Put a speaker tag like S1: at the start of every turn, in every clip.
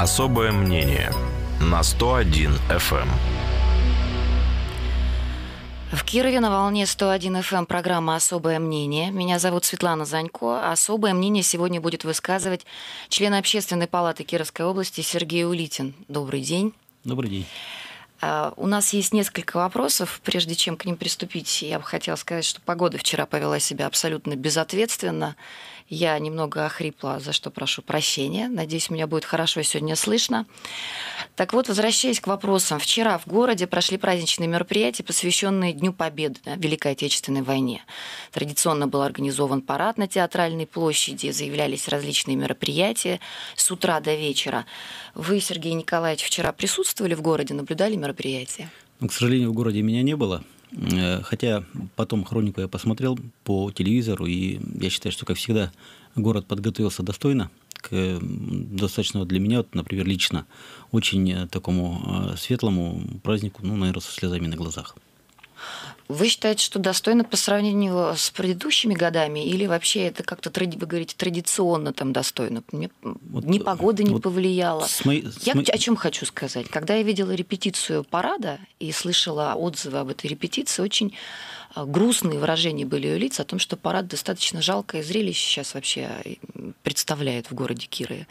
S1: Особое мнение на 101 FM. Эм.
S2: В Кирове на волне 101 FM эм программа «Особое мнение». Меня зовут Светлана Занько. Особое мнение сегодня будет высказывать член Общественной палаты Кировской области Сергей Улитин. Добрый день. Добрый день. А, у нас есть несколько вопросов. Прежде чем к ним приступить, я бы хотела сказать, что погода вчера повела себя абсолютно безответственно. Я немного охрипла, за что прошу прощения. Надеюсь, меня будет хорошо сегодня слышно. Так вот, возвращаясь к вопросам. Вчера в городе прошли праздничные мероприятия, посвященные Дню Победы в Великой Отечественной войне. Традиционно был организован парад на Театральной площади, заявлялись различные мероприятия с утра до вечера. Вы, Сергей Николаевич, вчера присутствовали в городе, наблюдали мероприятия?
S1: Ну, к сожалению, в городе меня не было. Э, хотя потом хронику я посмотрел по телевизору, и я считаю, что, как всегда, город подготовился достойно к достаточно для меня, вот, например, лично, очень э, такому э, светлому празднику, ну, наверное, со слезами на глазах.
S2: Вы считаете, что достойно по сравнению с предыдущими годами, или вообще это как-то, вы говорите, традиционно там достойно? Мне вот, ни погода не вот повлияла. С моей, с я о чем хочу сказать. Когда я видела репетицию парада и слышала отзывы об этой репетиции, очень а, грустные выражения были у лиц о том, что парад достаточно жалкое зрелище сейчас вообще представляет в городе Кирове.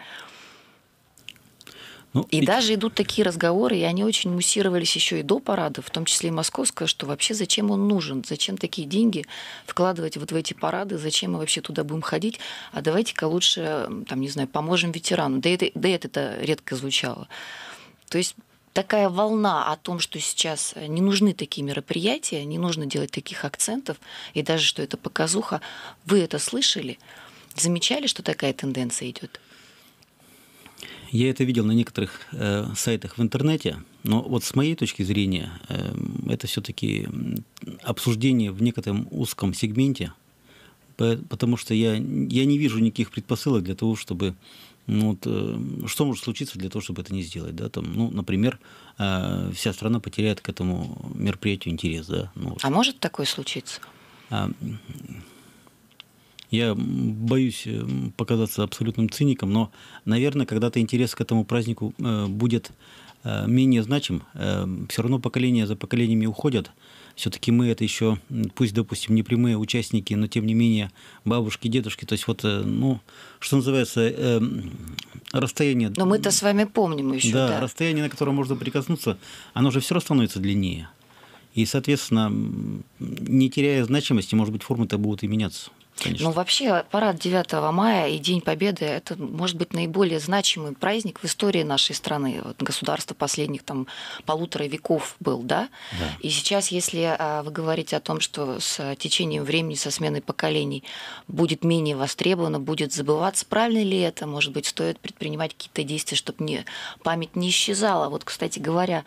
S2: Ну, и, и даже идут такие разговоры, и они очень муссировались еще и до парада, в том числе и московского, что вообще зачем он нужен, зачем такие деньги вкладывать вот в эти парады, зачем мы вообще туда будем ходить, а давайте-ка лучше, там, не знаю, поможем ветерану. Да это, да это редко звучало. То есть такая волна о том, что сейчас не нужны такие мероприятия, не нужно делать таких акцентов, и даже что это показуха, вы это слышали? Замечали, что такая тенденция идет?
S1: Я это видел на некоторых э, сайтах в интернете, но вот с моей точки зрения э, это все-таки обсуждение в некотором узком сегменте, потому что я, я не вижу никаких предпосылок для того, чтобы ну, вот, э, что может случиться для того, чтобы это не сделать, да, там, ну, например, э, вся страна потеряет к этому мероприятию интерес, да. Ну, вот. А
S2: может такое случиться?
S1: А, я боюсь э, показаться абсолютным циником, но, наверное, когда-то интерес к этому празднику э, будет э, менее значим. Все равно поколения за поколениями уходят. Все-таки мы это еще, пусть, допустим, не прямые участники, но тем не менее бабушки, дедушки. То есть вот, ну, что называется, расстояние...
S2: Но мы-то с вами помним еще, да, да.
S1: расстояние, на которое можно прикоснуться, оно же все равно становится длиннее. И, соответственно, не теряя значимости, может быть, формы-то будут и меняться. Конечно.
S2: Но вообще парад 9 мая и День Победы – это, может быть, наиболее значимый праздник в истории нашей страны. Вот государство последних там полутора веков был, да? да? И сейчас, если а, вы говорите о том, что с течением времени, со сменой поколений будет менее востребовано, будет забываться, правильно ли это? Может быть, стоит предпринимать какие-то действия, чтобы не, память не исчезала? Вот, кстати говоря,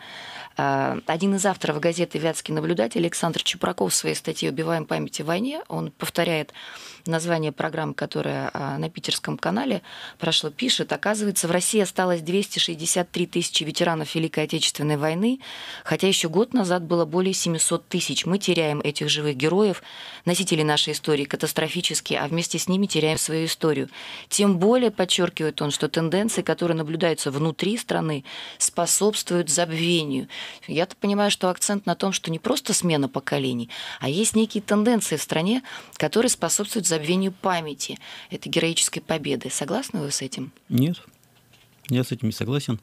S2: а, один из авторов газеты «Вятский наблюдатель» Александр Чепраков в своей статье «Убиваем память о войне» он повторяет – название программы, которая а, на питерском канале прошла, пишет, оказывается, в России осталось 263 тысячи ветеранов Великой Отечественной войны, хотя еще год назад было более 700 тысяч. Мы теряем этих живых героев, носителей нашей истории катастрофически, а вместе с ними теряем свою историю. Тем более, подчеркивает он, что тенденции, которые наблюдаются внутри страны, способствуют забвению. Я-то понимаю, что акцент на том, что не просто смена поколений, а есть некие тенденции в стране, которые способствуют способствует забвению памяти этой героической победы. Согласны вы с этим?
S1: Нет, я с этим не согласен.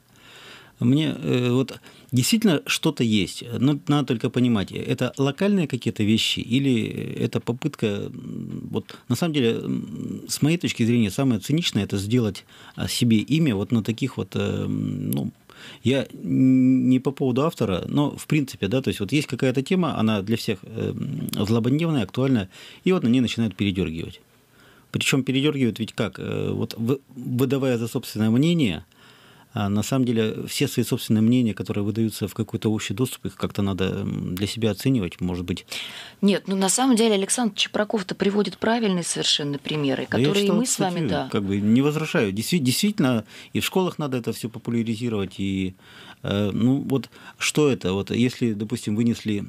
S1: Мне э, вот действительно что-то есть, но надо только понимать, это локальные какие-то вещи или это попытка, вот на самом деле, с моей точки зрения, самое циничное это сделать а, себе имя вот на таких вот, э, ну, я не по поводу автора, но в принципе, да, то есть вот есть какая-то тема, она для всех эм, злободневная, актуальная, и вот на ней начинают передергивать. Причем передергивают ведь как? Э, вот выдавая за собственное мнение – а на самом деле все свои собственные мнения, которые выдаются в какой-то общий доступ, их как-то надо для себя оценивать, может быть.
S2: Нет, ну на самом деле Александр Чепраков-то приводит правильные совершенно примеры, которые да читал, мы с вами, да.
S1: Как бы не возражаю. Действительно, и в школах надо это все популяризировать. И, э, ну вот что это? Вот если, допустим, вынесли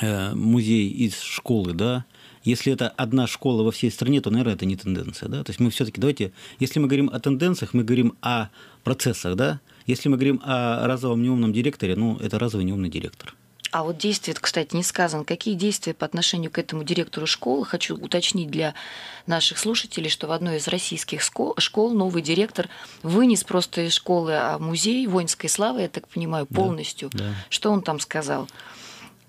S1: э, музей из школы, да, если это одна школа во всей стране, то, наверное, это не тенденция. Да? То есть мы все-таки, давайте, если мы говорим о тенденциях, мы говорим о процессах. Да? Если мы говорим о разовом неумном директоре, ну, это разовый неумный директор.
S2: А вот действия, кстати, не сказано. Какие действия по отношению к этому директору школы? Хочу уточнить для наших слушателей, что в одной из российских школ новый директор вынес просто из школы а, музей воинской славы, я так понимаю, полностью. Да, да. Что он там сказал?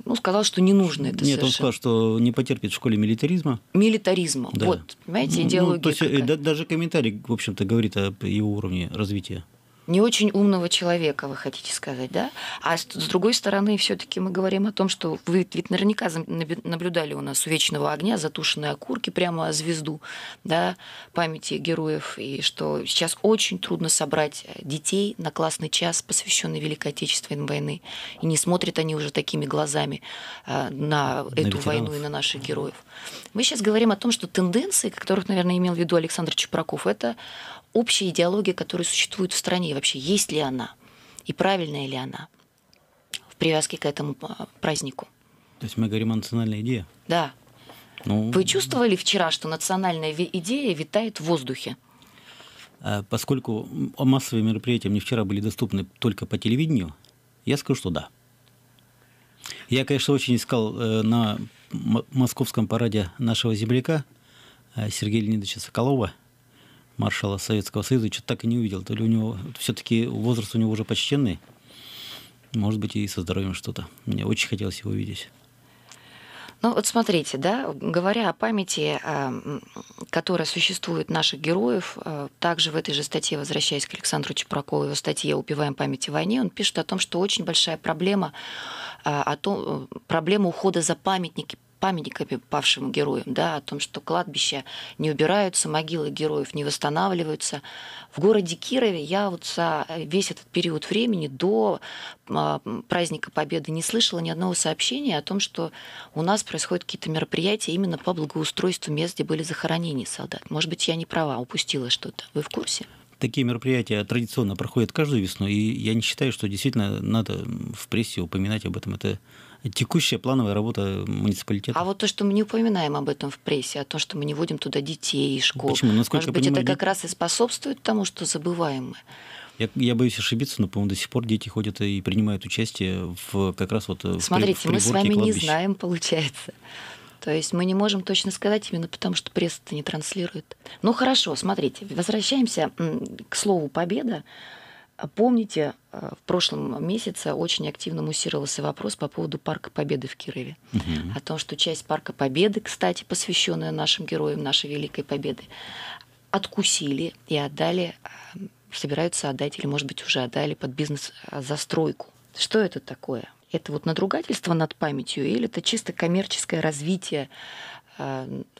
S2: ну, сказал, что не нужно это Нет, совершенно. он сказал,
S1: что не потерпит в школе милитаризма.
S2: Милитаризма, да. вот, понимаете, идеология ну, ну, То есть э, какая.
S1: даже комментарий, в общем-то, говорит о его уровне развития
S2: не очень умного человека, вы хотите сказать, да? А с, другой стороны, все-таки мы говорим о том, что вы ведь наверняка наблюдали у нас у вечного огня затушенные окурки прямо звезду, да, памяти героев, и что сейчас очень трудно собрать э, детей на классный час, посвященный Великой Отечественной войны, и не смотрят они уже такими глазами э, на, на эту ветеранов. войну и на наших героев. Мы сейчас говорим о том, что тенденции, которых, наверное, имел в виду Александр Чепраков, это общая идеология, которая существует в стране и вообще есть ли она, и правильная ли она в привязке к этому а, празднику.
S1: То есть мы говорим о национальной идее? Да. Ну...
S2: Вы чувствовали вчера, что национальная идея витает в воздухе?
S1: А, поскольку массовые мероприятия мне вчера были доступны только по телевидению, я скажу, что да. Я, конечно, очень искал э, на московском параде нашего земляка э, Сергея Леонидовича Соколова – маршала Советского Союза, что-то так и не увидел. То ли у него все-таки возраст у него уже почтенный. Может быть, и со здоровьем что-то. Мне очень хотелось его видеть.
S2: Ну вот смотрите, да, говоря о памяти, эм, которая существует наших героев, э, также в этой же статье, возвращаясь к Александру Чепракову, его статье «Убиваем память о войне», он пишет о том, что очень большая проблема, э, о том, э, проблема ухода за памятники, памятниками павшим героям, да, о том, что кладбища не убираются, могилы героев не восстанавливаются. В городе Кирове я вот за весь этот период времени до а, праздника Победы не слышала ни одного сообщения о том, что у нас происходят какие-то мероприятия именно по благоустройству мест, где были захоронения солдат. Может быть, я не права, упустила что-то. Вы в курсе?
S1: такие мероприятия традиционно проходят каждую весну, и я не считаю, что действительно надо в прессе упоминать об этом. Это текущая плановая работа муниципалитета. А вот
S2: то, что мы не упоминаем об этом в прессе, о том, что мы не вводим туда детей и школ. Почему? Насколько Может быть, понимаю, это как раз и способствует тому, что забываем мы.
S1: Я, я боюсь ошибиться, но, по-моему, до сих пор дети ходят и принимают участие в как раз
S2: вот... Э, смотрите, в мы с вами не знаем, получается. То есть мы не можем точно сказать именно потому, что пресса это не транслирует. Ну хорошо, смотрите, возвращаемся к слову «победа». А помните, э, в прошлом месяце очень активно муссировался вопрос по поводу Парка Победы в Кирове. Угу. О том, что часть Парка Победы, кстати, посвященная нашим героям нашей Великой Победы, откусили и отдали, э, собираются отдать, или, может быть, уже отдали под бизнес-застройку. Э, что это такое? Это вот надругательство над памятью или это чисто коммерческое развитие,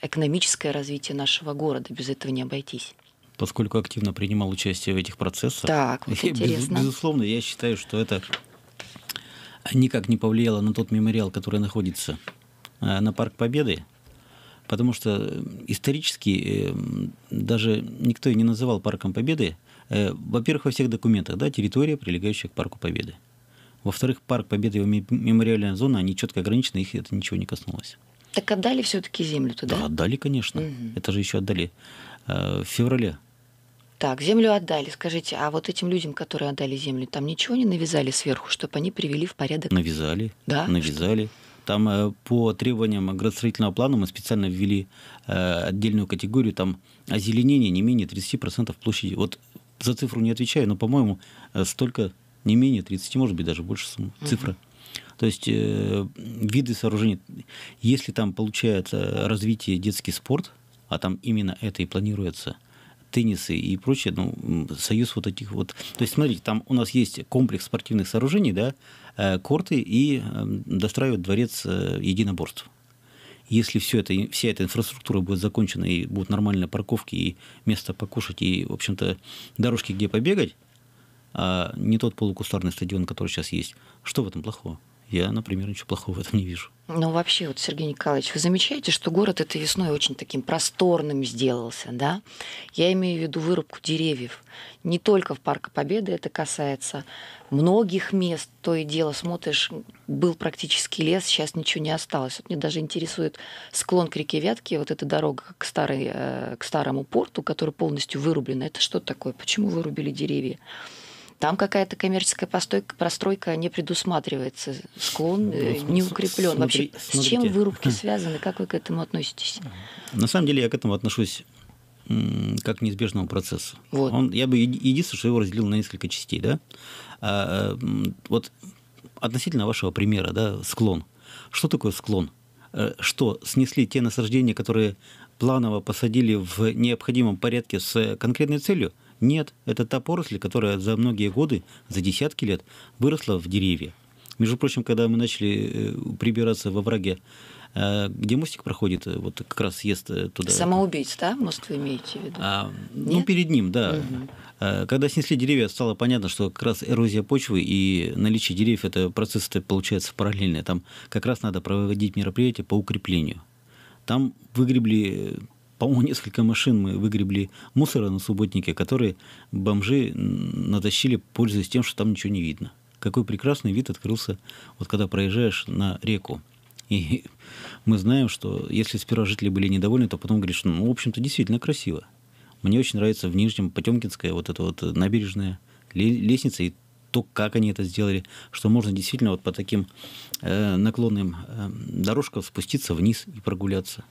S2: экономическое развитие нашего города? Без этого не обойтись
S1: поскольку активно принимал участие в этих процессах. Так, вот интересно. Без, безусловно, я считаю, что это никак не повлияло на тот мемориал, который находится э, на Парк Победы, потому что э, исторически э, даже никто и не называл Парком Победы. Во-первых, во всех документах, да, территория, прилегающая к Парку Победы. Во-вторых, Парк Победы и мемориальная зона, они четко ограничены, их это ничего не коснулось.
S2: Так отдали все-таки землю туда? Да,
S1: отдали, конечно. Угу. Это же еще отдали в феврале
S2: так, землю отдали. Скажите, а вот этим людям, которые отдали землю, там ничего не навязали сверху, чтобы они привели в порядок?
S1: Навязали. Да? Навязали. Что? Там э, по требованиям градостроительного плана мы специально ввели э, отдельную категорию, там озеленение не менее 30% площади. Вот за цифру не отвечаю, но, по-моему, э, столько, не менее 30, может быть, даже больше сумма, угу. цифра. То есть э, виды сооружений, если там получается развитие детский спорт, а там именно это и планируется – теннисы и прочее, ну, союз вот этих вот. То есть, смотрите, там у нас есть комплекс спортивных сооружений, да, э, корты и эм, достраивают дворец э, единоборств. Если все это, вся эта инфраструктура будет закончена и будут нормальные парковки и место покушать и, в общем-то, дорожки, где побегать, а не тот полукустарный стадион, который сейчас есть, что в этом плохого? я, например, ничего плохого в этом не вижу.
S2: Ну, вообще, вот, Сергей Николаевич, вы замечаете, что город этой весной очень таким просторным сделался, да? Я имею в виду вырубку деревьев. Не только в Парке Победы это касается многих мест. То и дело, смотришь, был практически лес, сейчас ничего не осталось. Вот мне даже интересует склон к реке Вятки, вот эта дорога к, старой, э, к старому порту, который полностью вырублен. Это что такое? Почему вырубили деревья? Там какая-то коммерческая постойка, простройка не предусматривается, склон ну, э, не укреплен. Вообще, Смотри, с чем вырубки связаны, как вы к этому относитесь?
S1: На самом деле я к этому отношусь как к неизбежному процессу. Вот. Он, я бы единственное, что его разделил на несколько частей. Да? А, а вот относительно вашего примера, да, склон. Что такое склон? Э, что снесли те насаждения, которые планово посадили в необходимом порядке с конкретной целью – нет, это та поросль, которая за многие годы, за десятки лет выросла в деревья. Между прочим, когда мы начали э, прибираться во враге, э, где мостик проходит, э, вот как раз съезд туда.
S2: Самоубийц, да, мост вы имеете в виду? А,
S1: ну, перед ним, да. Угу. Когда снесли деревья, стало понятно, что как раз эрозия почвы и наличие деревьев – это процесс получается параллельный. Там как раз надо проводить мероприятия по укреплению. Там выгребли по-моему, несколько машин мы выгребли мусора на субботнике, которые бомжи натащили, пользуясь тем, что там ничего не видно. Какой прекрасный вид открылся, вот когда проезжаешь на реку. И мы знаем, что если сперва жители были недовольны, то потом говоришь, ну, в общем-то, действительно красиво. Мне очень нравится в Нижнем Потемкинская вот эта вот набережная лестница и то, как они это сделали, что можно действительно вот по таким э, наклонным э, дорожкам спуститься вниз и прогуляться.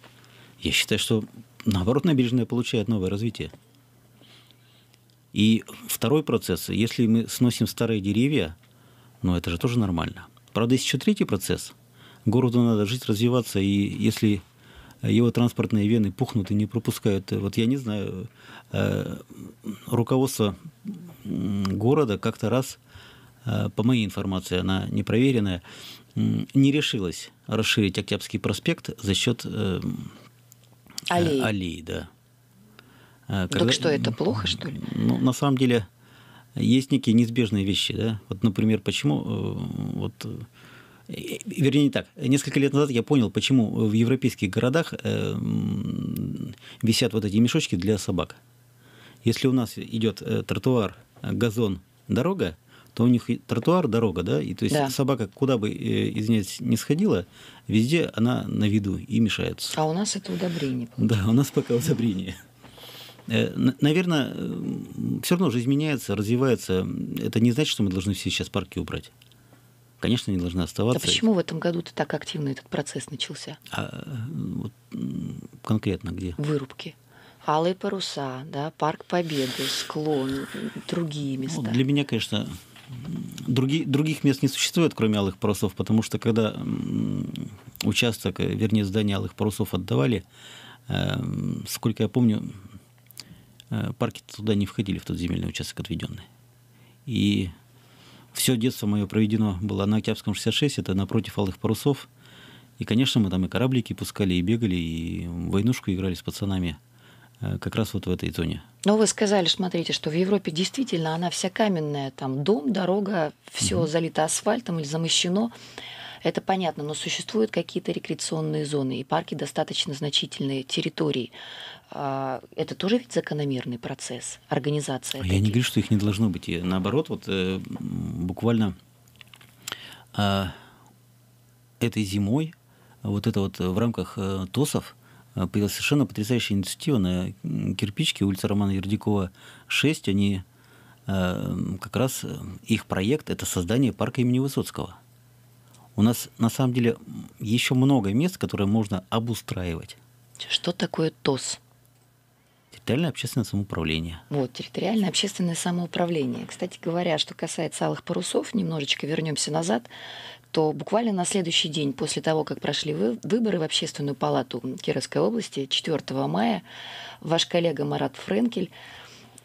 S1: Я считаю, что наоборот, набережная получает новое развитие. И второй процесс, если мы сносим старые деревья, ну это же тоже нормально. Правда, есть еще третий процесс. Городу надо жить, развиваться, и если его транспортные вены пухнут и не пропускают, э, вот я не знаю, э, руководство города как-то раз, э, по моей информации, она непроверенная, не решилась расширить Октябрьский проспект за счет Алей. Э, Алей, да. Э, когда... Так что, это
S2: плохо, что ли?
S1: Ну, на самом деле, есть некие неизбежные вещи, да. Вот, например, почему э, вот Вернее, не так. Несколько лет назад я понял, почему в европейских городах висят вот эти мешочки для собак. Если у нас идет тротуар, газон, дорога, то у них и тротуар, дорога, да, и то есть да. собака куда бы, э, из нее не сходила, везде она на виду и мешается.
S2: А у нас это удобрение.
S1: Да, у нас пока удобрение. Э, наверное, все равно жизнь меняется, развивается. Это не значит, что мы должны все сейчас парки убрать. Конечно, не должны оставаться. А почему
S2: в этом году ты так активно этот процесс начался?
S1: А, э, вот, конкретно где?
S2: Вырубки. Алые паруса, да, парк Победы, склон, другие ну, места. Ну, для
S1: меня, конечно, других других мест не существует, кроме алых парусов, потому что когда участок, э, вернее, здание алых парусов отдавали, э, сколько я помню, э, парки туда не входили, в тот земельный участок отведенный. И все детство мое проведено было на Октябрьском 66, это напротив алых парусов. И, конечно, мы там и кораблики пускали, и бегали, и войнушку играли с пацанами – Э, как раз вот в этой зоне.
S2: Но ну, вы сказали, смотрите, что в Европе действительно она вся каменная, там дом, дорога, все угу. залито асфальтом или замощено. Это понятно, но существуют какие-то рекреационные зоны и парки достаточно значительные территории. А, это тоже ведь закономерный процесс, организация. А я не
S1: говорю, что их не должно быть. И наоборот, вот э, буквально а, этой зимой вот это вот в рамках э, ТОСов Э, появилась совершенно потрясающая инициатива на кирпичке улица Романа Ердикова 6. Они э, как раз э, их проект – это создание парка имени Высоцкого. У нас на самом деле еще много мест, которые можно обустраивать. Что такое ТОС? Территориальное общественное самоуправление.
S2: Вот, территориальное общественное самоуправление. Кстати говоря, что касается алых парусов, немножечко вернемся назад то буквально на следующий день после того, как прошли вы, выборы в Общественную палату Кировской области 4 мая, ваш коллега Марат Френкель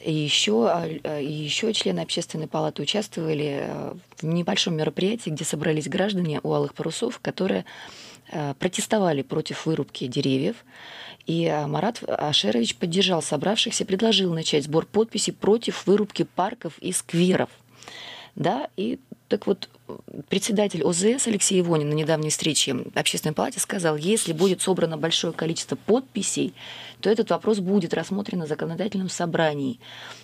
S2: и еще, а, а, и еще члены общественной палаты участвовали э, в небольшом мероприятии, где собрались граждане у алых парусов, которые э, протестовали против вырубки деревьев. И э, Марат Ашерович поддержал собравшихся, предложил начать сбор подписей против вырубки парков и скверов. Да, и так вот, председатель ОЗС Алексей Ивонин на недавней встрече в Общественной палате сказал, если будет собрано большое количество подписей, то этот вопрос будет рассмотрен на законодательном собрании.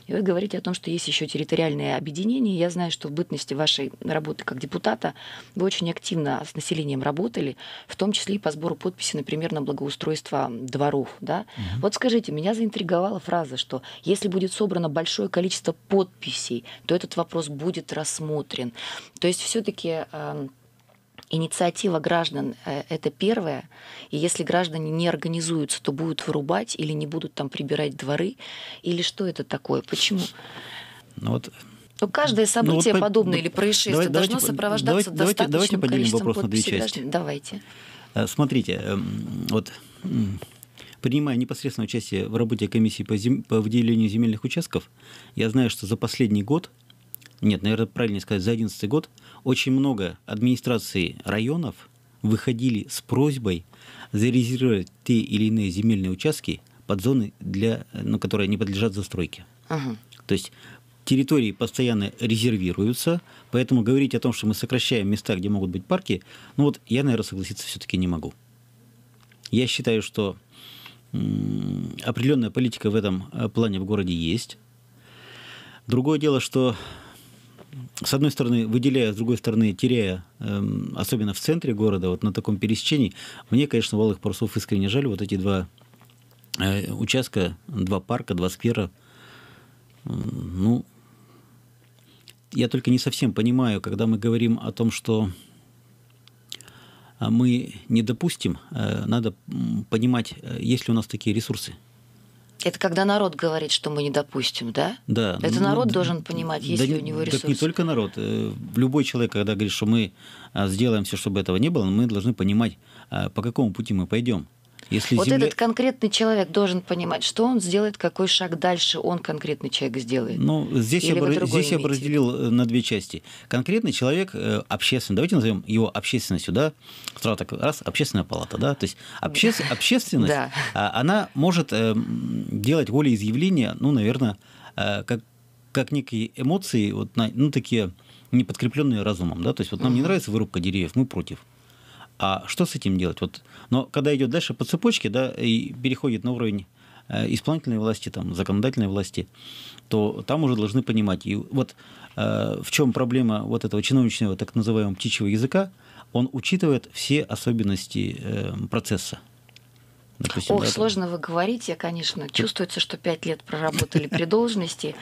S2: И вы говорите о том, что есть еще территориальные объединения. Я знаю, что в бытности вашей работы как депутата вы очень активно с населением работали, в том числе и по сбору подписей, например, на благоустройство дворов. Да? Угу. Вот скажите, меня заинтриговала фраза, что если будет собрано большое количество подписей, то этот вопрос будет рассмотрен. То есть все-таки эм, инициатива граждан э, – это первое. И если граждане не организуются, то будут вырубать или не будут там прибирать дворы. Или что это такое? Почему? Ну вот но ну, каждое ну событие ну, вот, подобное ну, или происшествие давайте, должно давайте, сопровождаться давайте, достаточным давайте поделим вопрос на две части. Граждан. Давайте.
S1: Э, смотрите, эм, вот принимая непосредственное участие в работе комиссии по, зем... по выделению земельных участков, я знаю, что за последний год нет, наверное, правильнее сказать, за 2011 год очень много администраций районов выходили с просьбой зарезервировать те или иные земельные участки под зоны, для, ну, которые не подлежат застройке. Ага. То есть территории постоянно резервируются, поэтому говорить о том, что мы сокращаем места, где могут быть парки, ну вот я, наверное, согласиться все-таки не могу. Я считаю, что определенная политика в этом э, плане в городе есть. Другое дело, что с одной стороны, выделяя, с другой стороны, теряя, эм, особенно в центре города, вот на таком пересечении, мне, конечно, в Валых Парусов искренне жаль. Вот эти два э, участка, два парка, два сквера. ну, я только не совсем понимаю, когда мы говорим о том, что а, мы не допустим, э, надо понимать, э, есть ли у нас такие ресурсы.
S2: Это когда народ говорит, что мы не допустим, да?
S1: Да. Это ну, народ ну,
S2: должен понимать, есть да, ли у него ресурсы. Так не только
S1: народ. Э, любой человек, когда говорит, что мы а, сделаем все, чтобы этого не было, мы должны понимать, а, по какому пути мы пойдем. Если вот земля... этот
S2: конкретный человек должен понимать, что он сделает, какой шаг дальше он конкретный человек сделает. Ну, здесь, я, бы, здесь я бы
S1: разделил э, на две части. Конкретный человек э, общественный, давайте назовем его общественностью, да, сразу так, раз, общественная палата, да, то есть обще... общественность, а она может э, делать волеизъявления, ну, наверное, как, как некие эмоции, вот, ну, такие неподкрепленные разумом, да, то есть вот нам не нравится вырубка деревьев, мы против. А что с этим делать? Вот, но когда идет дальше по цепочке, да, и переходит на уровень э, исполнительной власти, там, законодательной власти, то там уже должны понимать. И вот э, в чем проблема вот этого чиновничного так называемого птичьего языка, он учитывает все особенности э, процесса. Допустим, Ох,
S2: сложно вы говорите, конечно. Чувствуется, что пять лет проработали при должности.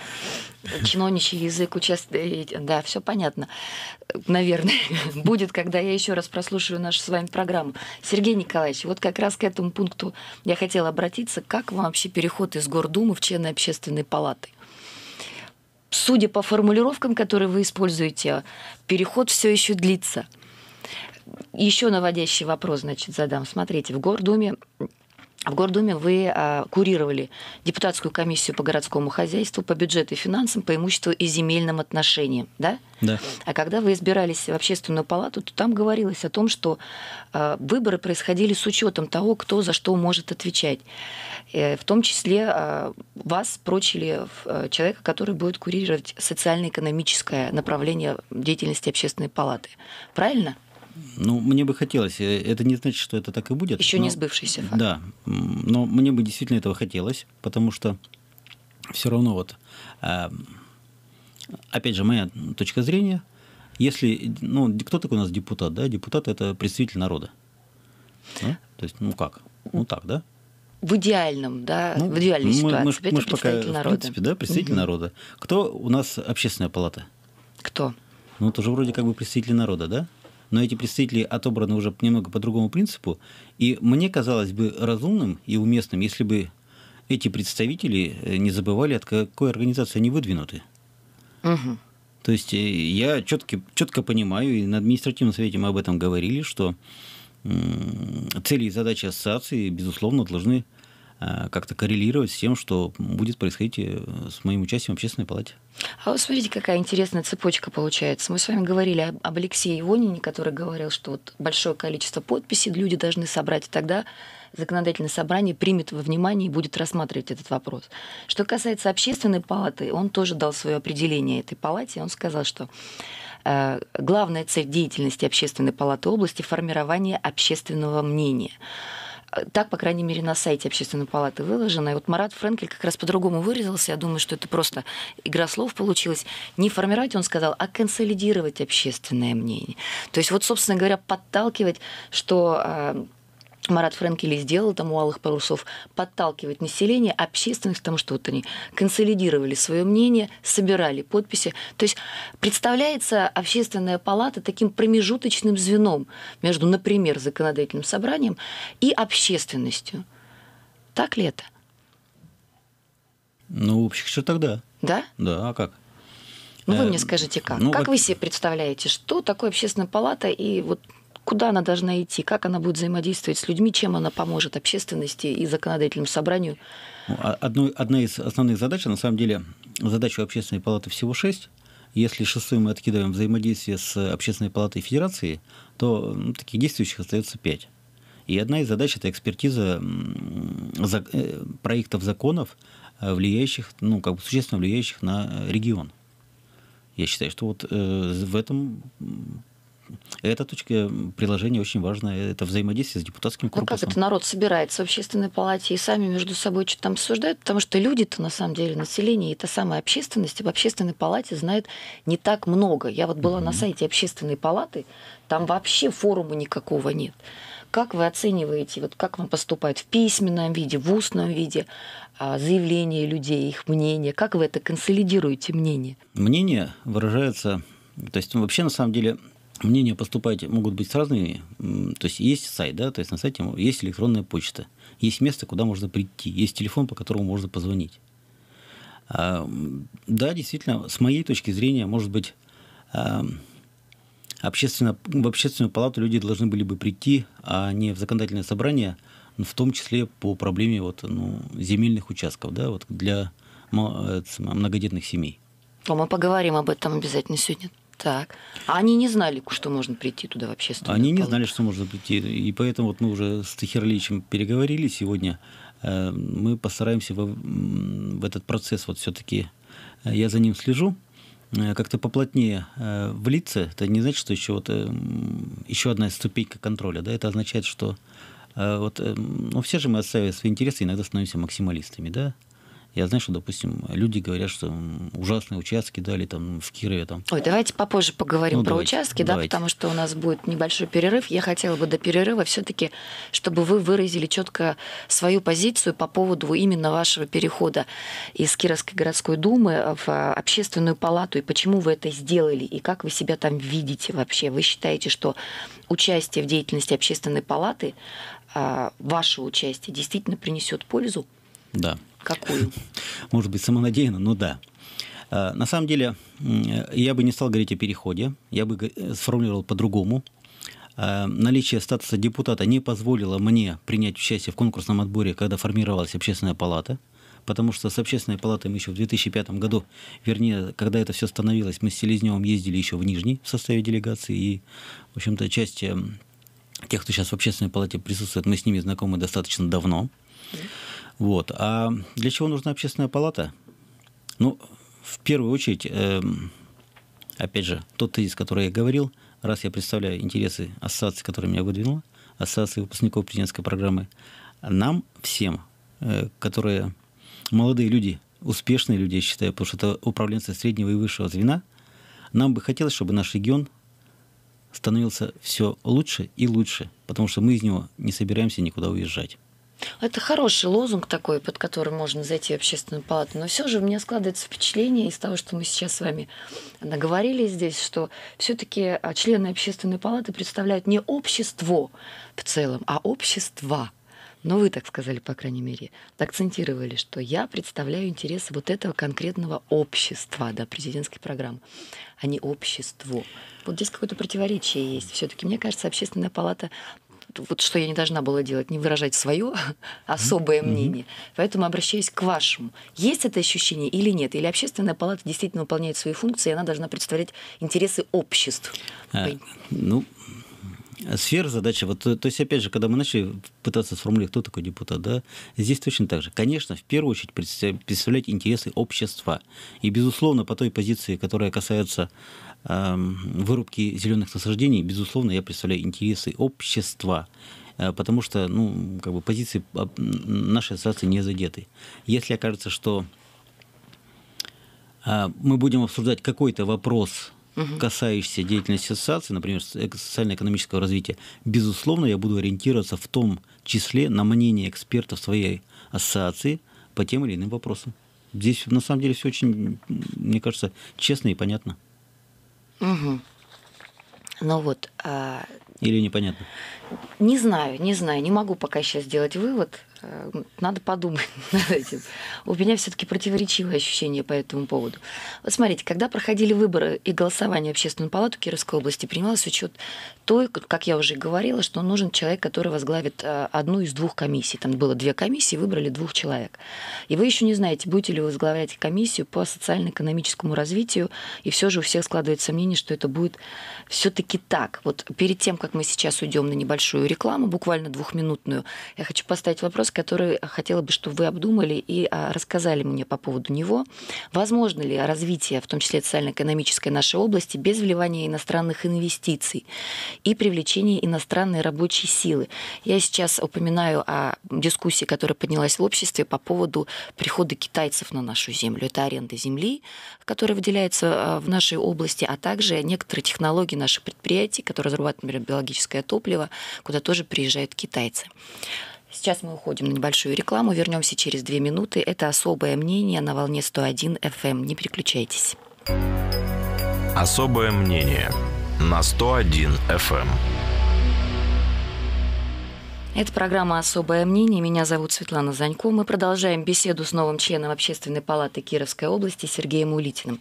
S2: Чиновничий язык участвует. Э, да, все понятно. Наверное, будет, когда я еще раз прослушаю нашу с вами программу. Сергей Николаевич, вот как раз к этому пункту я хотела обратиться. Как вам вообще переход из Гордумы в члены общественной палаты? Судя по формулировкам, которые вы используете, переход все еще длится. Еще наводящий вопрос, значит, задам. Смотрите, в Гордуме а в Гордуме вы а, курировали депутатскую комиссию по городскому хозяйству, по бюджету и финансам, по имуществу и земельным отношениям, да? Да. А когда вы избирались в общественную палату, то там говорилось о том, что а, выборы происходили с учетом того, кто за что может отвечать. Э, в том числе а, вас прочили в, а, человека, который будет курировать социально-экономическое направление деятельности общественной палаты. Правильно?
S1: Ну, мне бы хотелось. Э, это не значит, что это так и будет. Еще но, не сбывшийся факт. Да. Но мне бы действительно этого хотелось, потому что все равно вот, эм, опять же, моя точка зрения, если, ну, кто такой у нас депутат, да? Депутат – это представитель народа. Да? То есть, ну как? Ну так, да?
S2: в идеальном, да, ну, в идеальной мы, ситуации. Мы, ж, это мы представитель народа. В принципе, да, представитель угу.
S1: народа. Кто у нас общественная палата? Кто? Ну, тоже вроде как бы представитель народа, да? но эти представители отобраны уже немного по другому принципу. И мне казалось бы разумным и уместным, если бы эти представители э, не забывали, от какой организации они выдвинуты. Угу. То есть э, я четко, четко понимаю, и на административном совете мы об этом говорили, что цели и задачи ассоциации, безусловно, должны Э, как-то коррелировать с тем, что будет происходить э, с моим участием в общественной палате.
S2: А вот смотрите, какая интересная цепочка получается. Мы с вами говорили об, Алексее Ивонине, который говорил, что вот большое количество подписей люди должны собрать, и тогда законодательное собрание примет во внимание и будет рассматривать этот вопрос. Что касается общественной палаты, он тоже дал свое определение этой палате. Он сказал, что э, главная цель деятельности общественной палаты области – формирование общественного мнения – так, по крайней мере, на сайте Общественной палаты выложено. И вот Марат Френкель как раз по-другому выразился. Я думаю, что это просто игра слов получилась. Не формировать, он сказал, а консолидировать общественное мнение. То есть вот, собственно говоря, подталкивать, что а, Марат Френкель сделал там у «Алых парусов», подталкивать население, общественность, потому что вот они консолидировали свое мнение, собирали подписи. То есть представляется общественная палата таким промежуточным звеном между, например, законодательным собранием и общественностью. Так ли это?
S1: Ну, в общих чертах, да. Да? Да, а как? Ну, вы мне э, скажите, как? Ну, как вот... вы
S2: себе представляете, что такое общественная палата и вот куда она должна идти, как она будет взаимодействовать с людьми, чем она поможет общественности и законодательному собранию.
S1: Ну, а Одно, одна из основных задач, а на самом деле, задача общественной палаты всего шесть. Если шестую мы откидываем взаимодействие с общественной палатой Федерации, то ну, таких действующих остается пять. И одна из задач – это экспертиза э, проектов законов, э, влияющих, ну, как бы существенно влияющих на э, регион. Я считаю, что вот в этом эта точка приложения очень важна. Это взаимодействие с депутатским корпусом. Ну как это
S2: народ собирается в общественной палате и сами между собой что-то там обсуждают? Потому что люди-то на самом деле, население и та самая общественность В общественной палате знает не так много. Я вот была mm-hmm. на сайте общественной палаты, там вообще форума никакого нет. Как вы оцениваете, вот как вам поступают в письменном виде, в устном виде а, заявления людей, их мнение? Как вы это консолидируете мнение?
S1: Мнение выражается, то есть ну, вообще на самом деле мнения поступать могут быть разными. То есть есть сайт, да, то есть на сайте есть электронная почта, есть место, куда можно прийти, есть телефон, по которому можно позвонить. А, да, действительно, с моей точки зрения, может быть, а, общественно, в общественную палату люди должны были бы прийти, а не в законодательное собрание, ну, в том числе по проблеме вот, ну, земельных участков да, вот для э, многодетных семей.
S2: То а мы поговорим об этом обязательно сегодня. Так. А они не знали, что можно прийти туда в общественную
S1: Они не знали, что можно прийти. И поэтому вот мы уже с Тахирличем переговорили сегодня. Э, мы постараемся в, в этот процесс вот все-таки, э, я за ним слежу, э, как-то поплотнее влиться. Это не значит, что еще, вот, еще одна ступенька контроля. Да? Это означает, что вот, ну, все же мы отстаивая свои интересы, иногда становимся максималистами, да? Я знаю, что, допустим, люди говорят, что ужасные участки дали там ну, в Кирове. Там.
S2: Ой, давайте попозже поговорим ну, про давайте, участки, да, потому что у нас будет небольшой перерыв. Я хотела бы до перерыва все-таки, чтобы вы выразили четко свою позицию по поводу именно вашего перехода из Кировской городской думы в общественную палату и почему вы это сделали и как вы себя там видите вообще. Вы считаете, что участие в деятельности общественной палаты, а, ваше участие действительно принесет пользу? Да, Какую?
S1: Может быть, самонадеянно, но да. А, на самом деле, я бы не стал говорить о переходе, я бы э, сформулировал по-другому. А, наличие статуса депутата не позволило мне принять участие в конкурсном отборе, когда формировалась общественная палата, потому что с общественной палатой мы еще в 2005 году, вернее, когда это все становилось, мы с Селезневым ездили еще в Нижний в составе делегации, и, в общем-то, часть эм, тех, кто сейчас в общественной палате присутствует, мы с ними знакомы достаточно давно. Вот. А для чего нужна общественная палата? Ну, в первую очередь, эм, опять же, тот тезис, который я говорил, раз я представляю интересы ассоциации, которая меня выдвинула, ассоциации выпускников президентской программы, нам всем, э, которые молодые люди, успешные люди, я считаю, потому что это управленцы среднего и высшего звена, нам бы хотелось, чтобы наш регион становился все лучше и лучше, потому что мы из него не собираемся никуда уезжать.
S2: Это хороший лозунг такой, под который можно зайти в общественную палату. Но все же у меня складывается впечатление из того, что мы сейчас с вами наговорили здесь, что все-таки а, члены общественной палаты представляют не общество в целом, а общества. Но ну, вы так сказали, по крайней мере, акцентировали, что я представляю интересы вот этого конкретного общества, да, президентской программы, а не общество. Вот здесь какое-то противоречие есть. Все-таки, мне кажется, общественная палата вот что я не должна была делать, не выражать свое особое мнение. Поэтому обращаюсь к вашему. Есть это ощущение или нет? Или общественная палата действительно выполняет свои функции, и она должна представлять интересы обществ?
S1: Э, ну, Сфера задача вот, э, то есть, опять же, когда мы начали пытаться сформулировать, кто такой депутат, да, здесь точно так же. Конечно, в первую очередь представлять интересы общества. И, безусловно, по той позиции, которая касается Эм, вырубки зеленых насаждений, безусловно, я представляю интересы общества, э, потому что ну, как бы позиции э, нашей ассоциации не задеты. Если окажется, что э, мы будем обсуждать какой-то вопрос, касающийся деятельности ассоциации, например, социально-экономического развития, безусловно, я буду ориентироваться в том числе на мнение экспертов своей ассоциации по тем или иным вопросам. Здесь на самом деле все очень, мне кажется, честно и понятно.
S2: Угу. Ну вот. А...
S1: Или непонятно?
S2: Не знаю, не знаю, не могу пока сейчас сделать вывод. Э, надо подумать над этим. У меня все-таки противоречивые ощущения по этому поводу. Вот смотрите, когда проходили выборы и голосование в Общественную палату Кировской области, принималось учет той, как я уже говорила, что нужен человек, который возглавит э, одну из двух комиссий. Там было две комиссии, выбрали двух человек. И вы еще не знаете, будете ли вы возглавлять комиссию по социально-экономическому развитию, и все же у всех складывается мнение, что это будет все-таки так. Вот перед тем, как мы сейчас уйдем на небольшую рекламу, буквально двухминутную, я хочу поставить вопрос, вопрос, который хотела бы, чтобы вы обдумали и а, рассказали мне по поводу него. Возможно ли развитие, в том числе социально-экономической нашей области, без вливания иностранных инвестиций и привлечения иностранной рабочей силы? Я сейчас упоминаю о дискуссии, которая поднялась в обществе по поводу прихода китайцев на нашу землю. Это аренда земли, которая выделяется а, в нашей области, а также некоторые технологии наших предприятий, которые разрабатывают, например, биологическое топливо, куда тоже приезжают китайцы. Сейчас мы уходим на небольшую рекламу, вернемся через две минуты. Это «Особое мнение» на волне 101 FM. Эм. Не переключайтесь.
S1: «Особое мнение» на 101 FM.
S2: Это программа «Особое мнение». Меня зовут Светлана Занько. Мы продолжаем беседу с новым членом Общественной палаты Кировской области Сергеем Улитиным.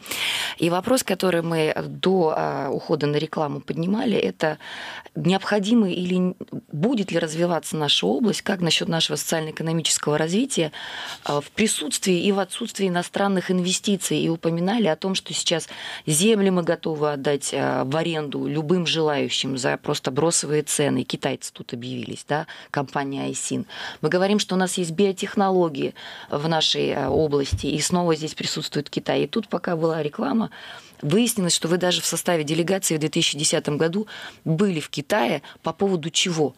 S2: И вопрос, который мы до а, ухода на рекламу поднимали, это необходимо или будет ли развиваться наша область, как насчет нашего социально-экономического развития а, в присутствии и в отсутствии иностранных инвестиций. И упоминали о том, что сейчас земли мы готовы отдать а, в аренду любым желающим за просто бросовые цены. Китайцы тут объявились, да, компания Айсин. Мы говорим, что у нас есть биотехнологии в нашей э, области, и снова здесь присутствует Китай. И тут пока была реклама, Выяснилось, что вы даже в составе делегации в 2010 году были в Китае по поводу чего?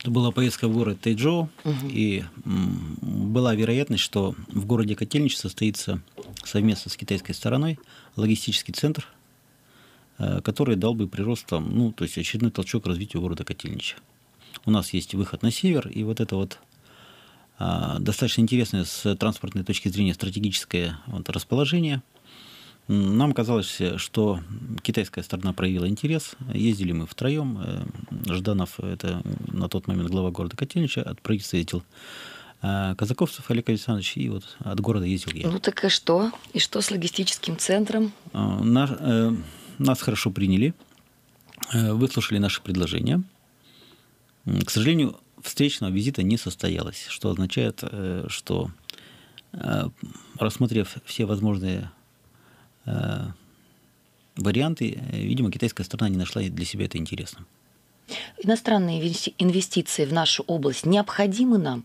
S1: Это была поездка в город Тайджоу, угу. и была вероятность, что в городе Котельнич состоится совместно с китайской стороной логистический центр, э, который дал бы прирост, там, ну, то есть очередной толчок развитию города Котельнича у нас есть выход на север, и вот это вот а, достаточно интересное с транспортной точки зрения стратегическое вот расположение. Нам казалось, что китайская сторона проявила интерес. Ездили мы втроем. Э, Жданов, это на тот момент глава города Котельнича, от правительства ездил а, Казаковцев Олег Александрович, и вот от города ездил я.
S2: Ну так и что? И что с логистическим центром?
S1: А, нас, э, нас хорошо приняли, э, выслушали наши предложения – к сожалению, встречного визита не состоялось, что означает, э, что э, рассмотрев все возможные э, варианты, видимо, китайская сторона не нашла для себя это интересным.
S2: Иностранные инвестиции в нашу область необходимы нам,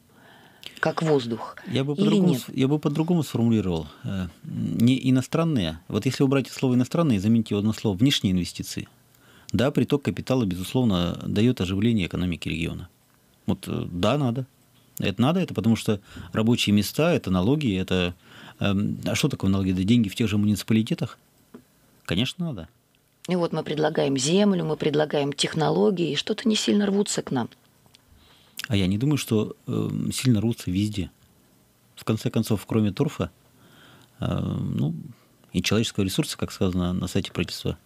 S2: как воздух,
S1: я бы или нет? Я бы по-другому сформулировал. Не иностранные. Вот если убрать слово «иностранные» и заменить его на слово «внешние инвестиции», да, приток капитала, безусловно, дает оживление экономики региона. Вот э, да, надо. Это надо, это потому что рабочие места, это налоги, это... Эм, а что такое налоги? Это деньги в тех же муниципалитетах? Конечно, надо.
S2: И вот мы предлагаем землю, мы предлагаем технологии, и что-то не сильно рвутся к нам.
S1: А я не думаю, что э, сильно рвутся везде. В конце концов, кроме торфа, э, ну, и человеческого ресурса, как сказано на сайте правительства,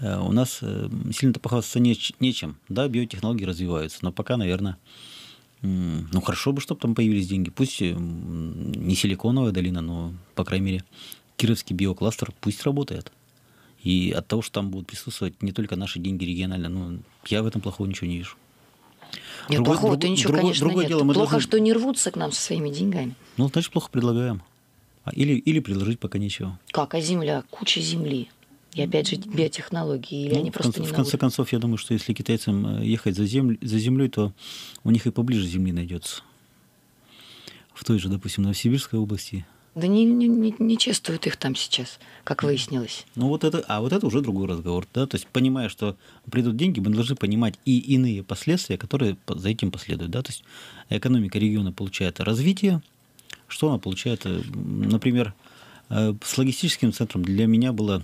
S1: Э, у нас э, сильно-то похвастаться неч- нечем. Да, биотехнологии развиваются, но пока, наверное, ну хорошо бы, чтобы там появились деньги. Пусть э, не силиконовая долина, но, по крайней мере, кировский биокластер пусть работает. И от того, что там будут присутствовать не только наши деньги регионально, ну, я в этом плохого ничего не вижу. Нет, другой, плохого другой, ничего, другой, конечно, другое нет. Дело, мы плохо, должны... что
S2: не рвутся к нам со своими деньгами.
S1: Ну, значит, плохо предлагаем. А, или, или предложить пока ничего.
S2: Как? А земля? Куча земли. И опять же, биотехнологии, или ну, они просто конце, не В конце
S1: концов, я думаю, что если китайцам э, ехать за, землю, за землей, то у них и поближе земли найдется. В той же, допустим, Новосибирской области.
S2: Да не, не, не, не чествуют их там сейчас, как выяснилось.
S1: Ну вот это, а вот это уже другой разговор, да, то есть понимая, что придут деньги, мы должны понимать и иные последствия, которые за этим последуют, да, то есть экономика региона получает развитие, что она получает, например, э, с логистическим центром для меня было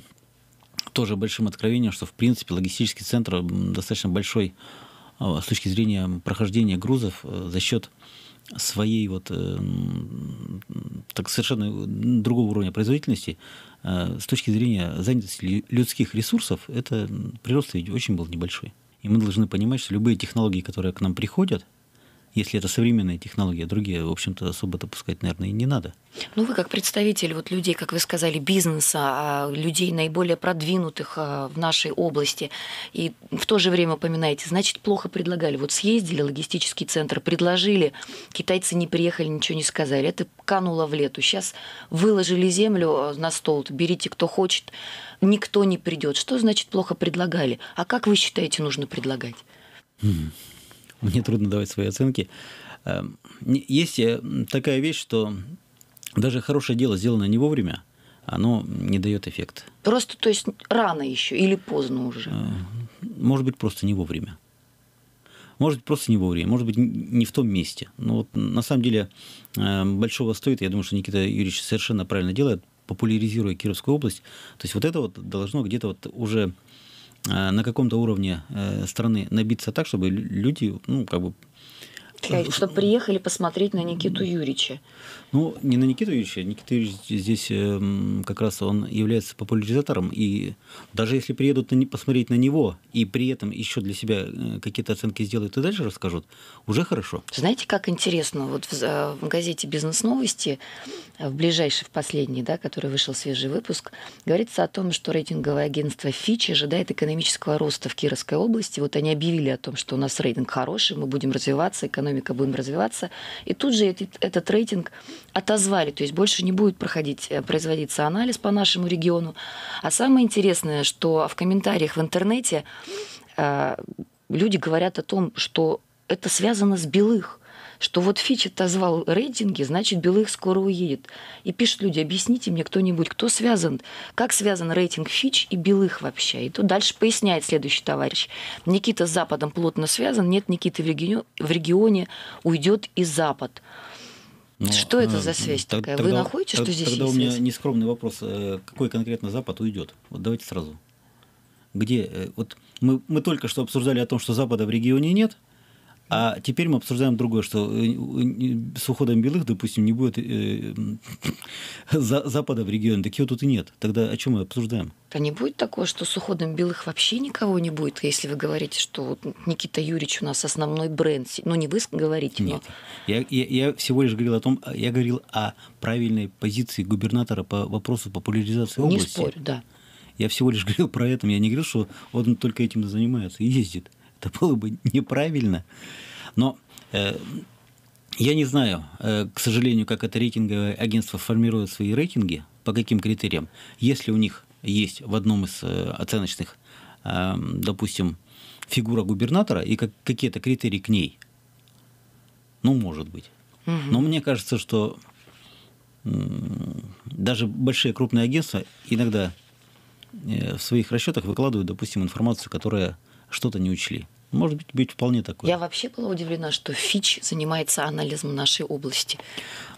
S1: тоже большим откровением, что в принципе логистический центр достаточно большой а, с точки зрения прохождения грузов э, за счет своей вот э, так совершенно э, другого уровня производительности с точки зрения занятости людских ресурсов это прирост очень был небольшой. И мы должны понимать, что любые технологии, которые к нам приходят, если это современные технологии, а другие, в общем-то, особо допускать, наверное, и не надо.
S2: Ну, вы как представитель вот людей, как вы сказали, бизнеса, а, людей наиболее продвинутых а, в нашей области, и в то же время упоминаете, значит, плохо предлагали. Вот съездили логистический центр, предложили, китайцы не приехали, ничего не сказали. Это кануло в лету. Сейчас выложили землю а, на стол, берите, кто хочет, никто не придет. Что значит плохо предлагали? А как вы считаете, нужно предлагать? Mm-hmm
S1: мне трудно давать свои оценки. Эм, есть э, такая вещь, что даже хорошее дело, сделанное не вовремя, оно не дает эффект.
S2: Просто, то есть, рано еще или поздно уже?
S1: Э, может быть, просто не вовремя. Может быть, просто не вовремя, может быть, не в том месте. Но вот на самом деле э, большого стоит, я думаю, что Никита Юрьевич совершенно правильно делает, популяризируя Кировскую область. То есть вот это вот должно где-то вот уже Э, на каком-то уровне э, страны набиться так, чтобы люди, ну, как бы
S2: чтобы приехали посмотреть на Никиту Юрича.
S1: Ну, не на Никиту Юрича. Никита Юрьевич здесь э, как раз он является популяризатором. И даже если приедут на, посмотреть на него, и при этом еще для себя э, какие-то оценки сделают и дальше расскажут, уже хорошо.
S2: Знаете, как интересно, вот в, э, в газете «Бизнес-новости», э, в ближайший, в последний, да, который вышел свежий выпуск, говорится о том, что рейтинговое агентство «Фич» ожидает экономического роста в Кировской области. Вот они объявили о том, что у нас рейтинг хороший, мы будем развиваться, экономика экономика, будем развиваться. И тут же этот, рейтинг отозвали, то есть больше не будет проходить, э, производиться анализ по нашему региону. А самое интересное, что в комментариях в интернете э, люди говорят о том, что это связано с белых что вот Фич отозвал рейтинги, значит, Белых скоро уедет. И пишут люди, объясните мне кто-нибудь, кто связан, как связан рейтинг Фич и Белых вообще. И тут дальше поясняет следующий товарищ. Никита с Западом плотно связан, нет Никиты в регионе, в регионе уйдет и Запад. Но,
S1: ну, что это э, за связь так, такая? Тогда, Вы находите, что тогда здесь Тогда есть у меня связь? нескромный вопрос. Э, какой конкретно Запад уйдет? Вот давайте сразу. Где? Э, вот мы, мы только что обсуждали о том, что Запада в регионе нет – а теперь мы обсуждаем другое, что э, с уходом белых, допустим, не будет э, за, запада в регионе. Так его тут и нет. Тогда о чем мы обсуждаем?
S2: Да не будет такого, что с уходом белых вообще никого не будет, если вы говорите, что вот Никита Юрьевич у нас основной бренд. Ну, не вы говорите, Нет.
S1: Я, я, я всего лишь говорил о том, а, я говорил о правильной позиции губернатора по вопросу популяризации области. Не спорю, да. Я всего лишь говорил про это. Я не говорил, что он только этим занимается и ездит. Это было бы неправильно. Но э, я не знаю, э, к сожалению, как это рейтинговое агентство формирует свои рейтинги, по каким критериям. Если у них есть в одном из э, оценочных, э, допустим, фигура губернатора и как, какие-то критерии к ней, ну, может быть. Угу. Но мне кажется, что даже большие крупные агентства иногда э, в своих расчетах выкладывают, допустим, информацию, которая что-то не учли может быть, быть вполне такое.
S2: Я вообще была удивлена, что ФИЧ занимается анализом нашей области.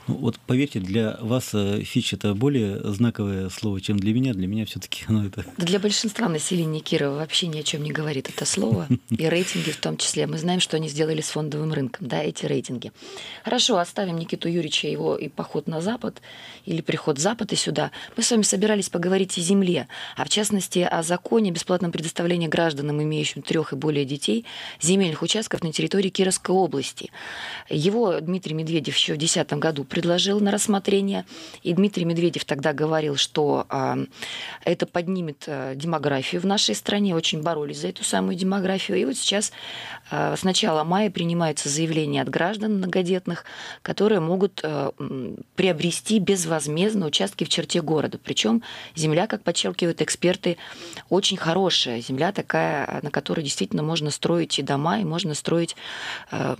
S1: Ну, вот поверьте, для вас ФИЧ э, это более знаковое слово, чем для меня. Для меня все-таки оно это...
S2: Да для большинства населения Кирова вообще ни о чем не говорит это слово. И рейтинги в том числе. Мы знаем, что они сделали с фондовым рынком, да, эти рейтинги. Хорошо, оставим Никиту Юрьевича его и поход на Запад, или приход Запада сюда. Мы с вами собирались поговорить о земле, а в частности о законе о бесплатном предоставлении гражданам, имеющим трех и более детей, земельных участков на территории Кировской области. Его Дмитрий Медведев еще в 2010 году предложил на рассмотрение, и Дмитрий Медведев тогда говорил, что а, это поднимет а, демографию в нашей стране, очень боролись за эту самую демографию. И вот сейчас а, с начала мая принимаются заявления от граждан многодетных, которые могут приобрести безвозмездно участки в черте города. Причем земля, как подчеркивают эксперты, очень хорошая. Земля такая, на которой действительно можно строить строить и дома, и можно строить, э,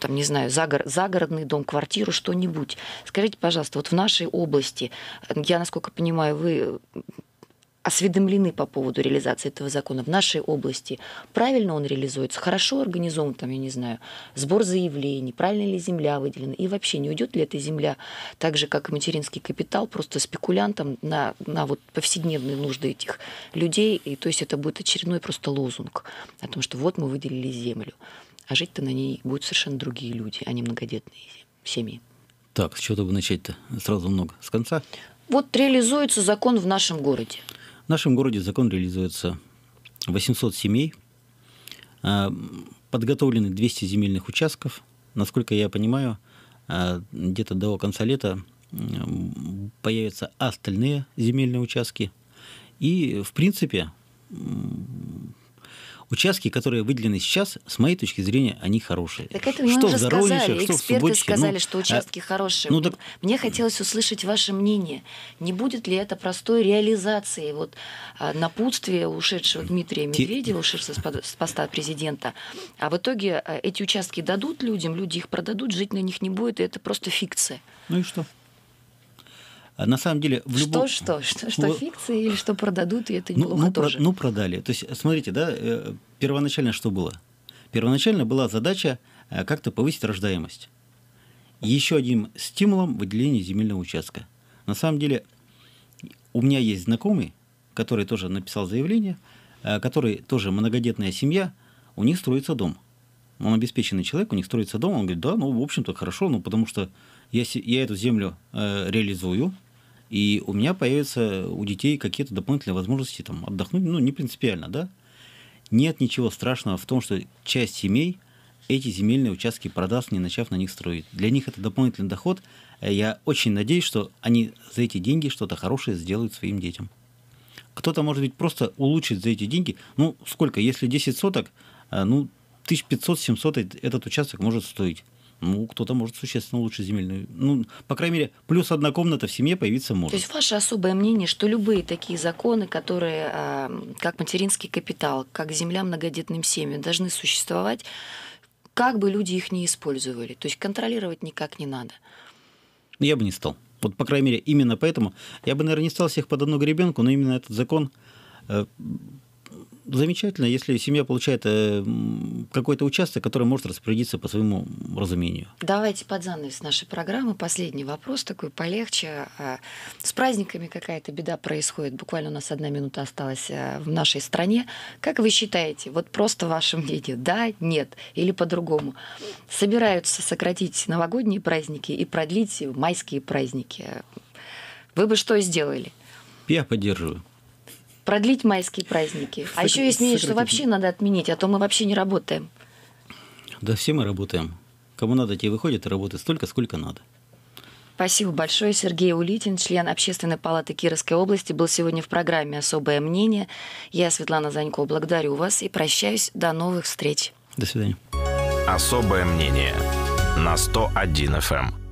S2: там, не знаю, загор- загородный дом, квартиру, что-нибудь. Скажите, пожалуйста, вот в нашей области, я, насколько понимаю, вы осведомлены по поводу реализации этого закона в нашей области. Правильно он реализуется, хорошо организован, там, я не знаю, сбор заявлений, правильно ли земля выделена, и вообще не уйдет ли эта земля, так же, как и материнский капитал, просто спекулянтам на, на вот повседневные нужды этих людей, и то есть это будет очередной просто лозунг о том, что вот мы выделили землю, а жить-то на ней будут совершенно другие люди, а не многодетные семьи.
S1: Так, с чего бы начать-то? Сразу много. С конца?
S2: Вот реализуется закон в нашем городе.
S1: В нашем городе закон реализуется 800 семей, а, подготовлены 200 земельных участков. Насколько я понимаю, а, где-то до конца лета появятся остальные земельные участки. И, в принципе, Участки, которые выделены сейчас, с моей точки зрения, они хорошие. Так это мне что уже ну, сказали, что эксперты сказали, ну, что участки а, хорошие. Ну, так...
S2: Мне хотелось услышать ваше мнение. Не будет ли это простой реализацией вот, а, напутствия ушедшего Дмитрия Медведева, ушедшего с поста президента? А в итоге а, эти участки дадут людям, люди их продадут, жить на них не будет, и это просто фикция.
S1: Ну и что? А на самом деле в любом... Что, что, что, что вот...
S2: фикция или что продадут, и это ну, неплохо ну, ну, тоже. Про,
S1: ну, продали. То есть, смотрите, да, э, первоначально что было? Первоначально была задача э, как-то повысить рождаемость. Еще одним стимулом выделение земельного участка. На самом деле, у меня есть знакомый, который тоже написал заявление, э, который тоже многодетная семья, у них строится дом. Он обеспеченный человек, у них строится дом, он говорит, да, ну, в общем-то, хорошо, ну, потому что я, я эту землю э, реализую, и у меня появятся у детей какие-то дополнительные возможности там, отдохнуть, ну, не принципиально, да? Нет ничего страшного в том, что часть семей эти земельные участки продаст, не начав на них строить. Для них это дополнительный доход. Э, я очень надеюсь, что они за эти деньги что-то хорошее сделают своим детям. Кто-то, может быть, просто улучшит за эти деньги. Ну, сколько? Если 10 соток, э, ну, 1500-700 этот участок может стоить ну, кто-то может существенно лучше земельную. Ну, по крайней мере, плюс одна комната в семье появиться может. То есть
S2: ваше особое мнение, что любые такие законы, которые, а, как материнский капитал, как земля многодетным семьям, должны существовать, как бы люди их не использовали. То есть контролировать никак не надо.
S1: Я бы не стал. Вот, по крайней мере, именно поэтому я бы, наверное, не стал всех под одну гребенку, но именно этот закон э, замечательно, если семья получает э, какой-то участок, который может распорядиться по своему разумению.
S2: Давайте под занавес нашей программы последний вопрос, такой полегче. А, с праздниками какая-то беда происходит, буквально у нас одна минута осталась э, в нашей стране. Как вы считаете, вот просто ваше мнение, да, нет или по-другому, собираются сократить новогодние праздники и продлить майские праздники? Вы бы что сделали?
S1: Я поддерживаю
S2: продлить майские праздники. А еще есть мнение, что вообще надо отменить, а то мы вообще не работаем.
S1: Да все мы работаем. Кому надо, те выходят и работают столько, сколько надо.
S2: Спасибо большое. Сергей Улитин, член Общественной палаты Кировской области, был сегодня в программе «Особое мнение». Я, Светлана Занько, благодарю вас и прощаюсь. До новых встреч.
S1: До свидания. «Особое мнение» на 101 FM.